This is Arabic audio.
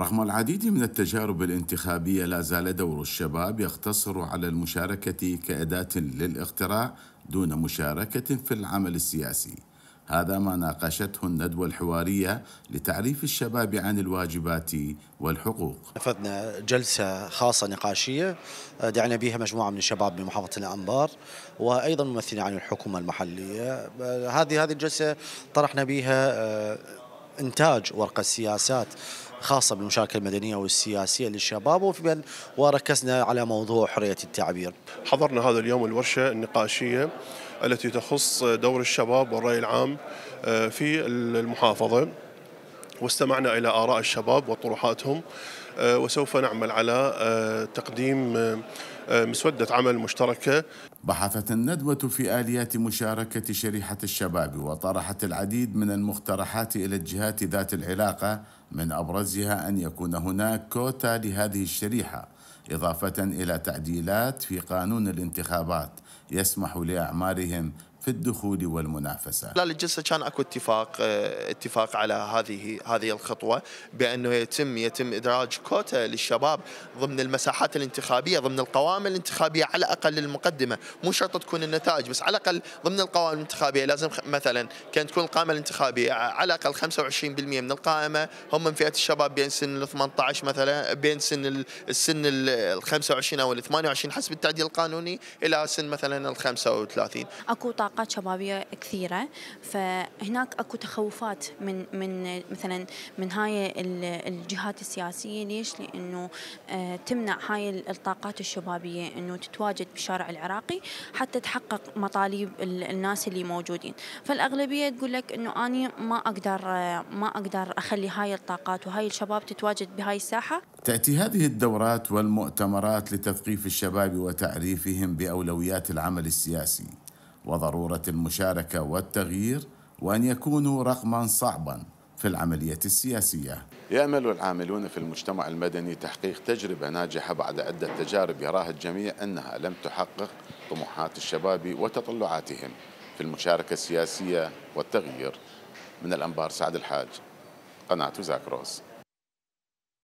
رغم العديد من التجارب الانتخابية لا زال دور الشباب يقتصر على المشاركة كأداة للاقتراع دون مشاركة في العمل السياسي هذا ما ناقشته الندوة الحوارية لتعريف الشباب عن الواجبات والحقوق نفذنا جلسة خاصة نقاشية آه، دعنا بها مجموعة من الشباب من محافظة الأنبار وأيضا ممثلين عن الحكومة المحلية آه، هذه هذه الجلسة طرحنا بها آه، إنتاج ورقة السياسات خاصة بالمشاركة المدنية والسياسية للشباب وركزنا على موضوع حرية التعبير حضرنا هذا اليوم الورشة النقاشية التي تخص دور الشباب والرأي العام آه، في المحافظة واستمعنا إلى آراء الشباب وطروحاتهم آه، وسوف نعمل على آه، تقديم مسودة عمل مشتركة بحثت الندوة في آليات مشاركة شريحة الشباب وطرحت العديد من المقترحات إلى الجهات ذات العلاقة من أبرزها أن يكون هناك كوتا لهذه الشريحة إضافة إلى تعديلات في قانون الانتخابات يسمح لأعمارهم في الدخول والمنافسه. خلال الجلسه كان اكو اتفاق آه، اتفاق على هذه هذه الخطوه بانه يتم يتم ادراج كوتا للشباب ضمن المساحات الانتخابيه ضمن القوائم الانتخابيه على الاقل المقدمه، مو شرط تكون النتائج بس على الاقل ضمن القوائم الانتخابيه لازم مثلا كان تكون القائمه الانتخابيه على الاقل 25% من القائمه هم من فئه الشباب بين سن ال 18 مثلا بين سن السن ال 25 او ال 28 حسب التعديل القانوني الى سن مثلا ال 35. اكو طاقه علاقات شبابيه كثيره فهناك اكو تخوفات من من مثلا من هاي الجهات السياسيه ليش؟ لانه آه، تمنع هاي الطاقات الشبابيه انه تتواجد بالشارع العراقي حتى تحقق مطالب الناس اللي موجودين، فالاغلبيه تقول لك انه اني ما اقدر آه، ما اقدر اخلي هاي الطاقات وهاي الشباب تتواجد بهاي الساحه. تاتي هذه الدورات والمؤتمرات لتثقيف الشباب وتعريفهم باولويات العمل السياسي وضروره المشاركه والتغيير وان يكونوا رقما صعبا في العمليه السياسيه. يامل العاملون في المجتمع المدني تحقيق تجربه ناجحه بعد عده تجارب يراها الجميع انها لم تحقق طموحات الشباب وتطلعاتهم في المشاركه السياسيه والتغيير. من الانبار سعد الحاج قناه زاكروس.